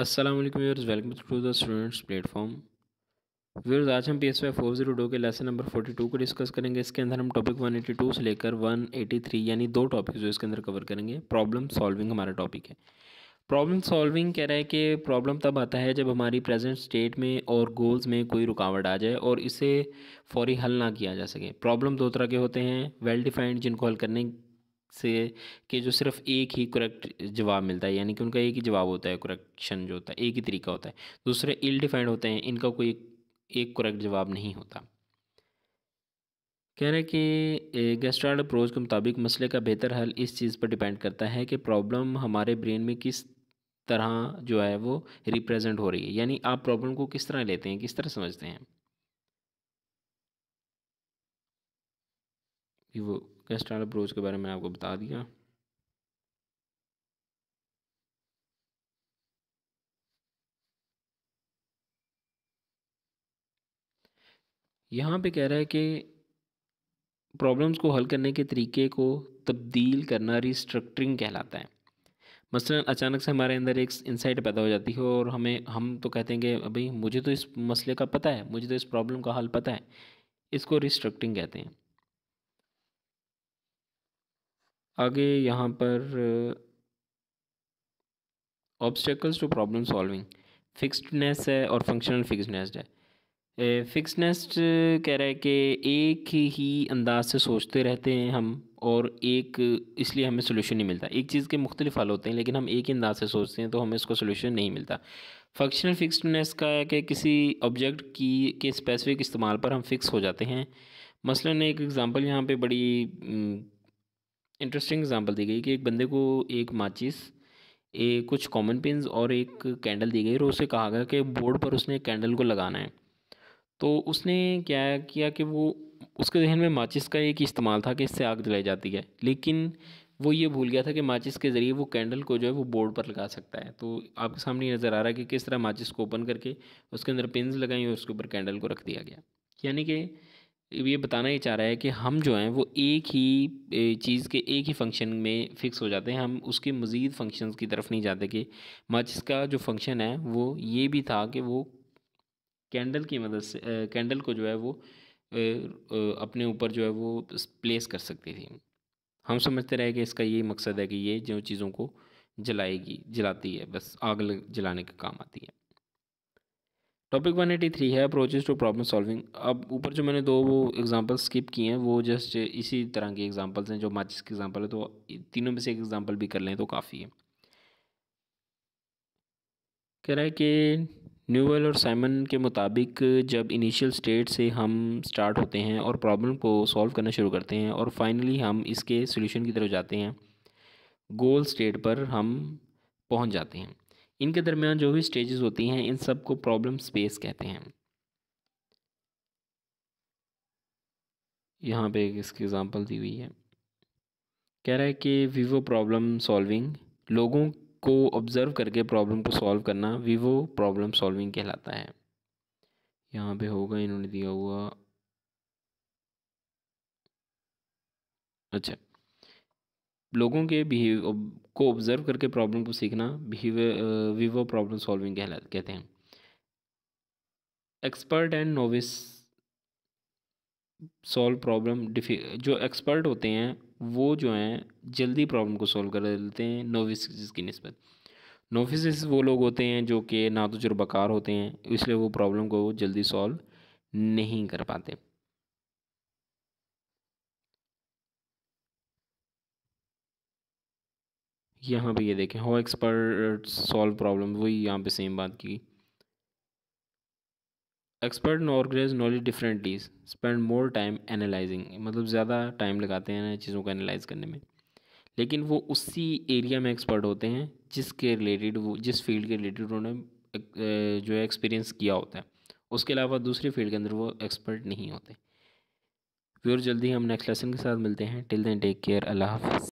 Aslam viewers welcome to the students platform viewers आज हम P S Y four zero two के lesson number forty two को discuss करेंगे इसके अंदर हम टॉपिक वन एटी टू से लेकर वन एटी थ्री यानी दो टॉपिक जो इसके अंदर कवर करेंगे प्रॉब्लम सॉल्विंग हमारा टॉपिक है प्रॉब्लम सॉल्विंग कह रहा है कि प्रॉब्लम तब आता है जब हमारी प्रेजेंट स्टेट में और गोल्स में कोई रुकावट आ जाए और इसे फौरी हल ना किया जा सके प्रॉब्लम दो तरह के होते हैं वेल डिफाइंड जिनको हल करने से के जो सिर्फ एक ही करेक्ट जवाब मिलता है यानी कि उनका एक ही जवाब होता है करेक्शन जो होता है एक ही तरीका होता है दूसरे इल डिफाइंड होते हैं इनका कोई एक करेक्ट जवाब नहीं होता कह रहे कि गेस्ट्राइड अप्रोच के मुताबिक मसले का बेहतर हल इस चीज़ पर डिपेंड करता है कि प्रॉब्लम हमारे ब्रेन में किस तरह जो है वो रिप्रेजेंट हो रही है यानी आप प्रॉब्लम को किस तरह लेते हैं किस तरह समझते हैं वो कंस्ट्रेंट अप्रोच के बारे में आपको बता दिया यहाँ पे कह रहा है कि प्रॉब्लम्स को हल करने के तरीके को तब्दील करना रिस्ट्रक्चरिंग कहलाता है मसलन अचानक से हमारे अंदर एक इंसाइट पैदा हो जाती है और हमें हम तो कहते हैं कि भाई मुझे तो इस मसले का पता है मुझे तो इस प्रॉब्लम का हल पता है इसको रिस्ट्रक्टिंग कहते हैं आगे यहाँ पर obstacles to problem solving fixedness है और फंक्शनल फिक्सडनेस है फिक्सनेस uh, कह रहा है कि एक ही अंदाज से सोचते रहते हैं हम और एक इसलिए हमें सोल्यूशन नहीं मिलता एक चीज़ के मुख्तलिफ हल होते हैं लेकिन हम एक ही अंदाज से सोचते हैं तो हमें इसका सोल्यूशन नहीं मिलता फंक्शनल फिक्सडनेस का है कि किसी ऑब्जेक्ट की के स्पेसिफिक इस्तेमाल पर हम फिक्स हो जाते हैं मसलन एक एग्ज़ाम्पल यहाँ पे बड़ी इंटरेस्टिंग एग्जांपल दी गई कि एक बंदे को एक माचिस एक कुछ कॉमन पिन और एक कैंडल दी गई और उसे कहा गया कि बोर्ड पर उसने कैंडल को लगाना है तो उसने क्या किया कि वो उसके जहन में माचिस का एक इस्तेमाल था कि इससे आग जलाई जाती है लेकिन वो ये भूल गया था कि माचिस के ज़रिए वो कैंडल को जो है वो बोर्ड पर लगा सकता है तो आपके सामने नज़र आ रहा है कि किस तरह माचिस को ओपन करके उसके अंदर पिंस लगाई और उसके ऊपर कैंडल को रख दिया गया यानी कि ये बताना ही चाह रहा है कि हम जो हैं वो एक ही चीज़ के एक ही फंक्शन में फ़िक्स हो जाते हैं हम उसके मज़ीद फंक्शंस की तरफ नहीं जाते कि मच इसका जो फंक्शन है वो ये भी था कि वो कैंडल की मदद से कैंडल को जो है वो अपने ऊपर जो है वो प्लेस कर सकती थी हम समझते रहे कि इसका ये मकसद है कि ये जो चीज़ों को जलाएगी जलाती है बस आग जलाने का काम आती है टॉपिक 183 है अप्रोचेज टू प्रॉब्लम सॉल्विंग अब ऊपर जो मैंने दो वो एग्जांपल स्किप किए हैं वो जस्ट इसी तरह के एग्जांपल्स हैं जो माचिस की एग्जांपल है तो तीनों में से एक एग्जांपल भी कर लें तो काफ़ी है कह रहा है कि न्यूवेल और साइमन के मुताबिक जब इनिशियल स्टेट से हम स्टार्ट होते हैं और प्रॉब्लम को सॉल्व करना शुरू करते हैं और फाइनली हम इसके सोल्यूशन की तरफ जाते हैं गोल स्टेट पर हम पहुँच जाते हैं इनके दरमियान जो भी स्टेजेस होती हैं इन सब को प्रॉब्लम स्पेस कहते हैं यहाँ पे इसकी एग्जांपल दी हुई है कह रहा है कि वीवो प्रॉब्लम सॉल्विंग लोगों को ऑब्ज़र्व करके प्रॉब्लम को सॉल्व करना वीवो प्रॉब्लम सॉल्विंग कहलाता है यहाँ पे होगा इन्होंने दिया हुआ अच्छा लोगों के बिहेव को ऑब्ज़र्व करके प्रॉब्लम को सीखना बिहेवियर विवो प्रॉब्लम सॉल्विंग कहला कहते हैं expert and novice solve problem जो एक्सपर्ट होते हैं वो जो हैं जल्दी प्रॉब्लम को सॉल्व कर लेते हैं नोविस की नस्बत नोविस वो लोग होते हैं जो कि ना तो जुर्बाकार होते हैं इसलिए वो प्रॉब्लम को जल्दी सॉल्व नहीं कर पाते यहाँ पे ये देखें हाउ एक्सपर्ट सॉल्व प्रॉब्लम वही यहाँ पे सेम बात की expert organise knowledge differently spend more time analysing मतलब ज़्यादा टाइम लगाते हैं चीज़ों को एनालाइज करने में लेकिन वो उसी एरिया में एक्सपर्ट होते हैं जिसके रिलेटेड वो जिस फील्ड के रिलेटेड उन्होंने जो है एक्सपीरियंस किया होता है उसके अलावा दूसरी फील्ड के अंदर वो एक्सपर्ट नहीं होते प्योर जल्दी हम नेक्स्ट लेसन के साथ मिलते हैं टिल देन टेक केयर अल्लाह हाफ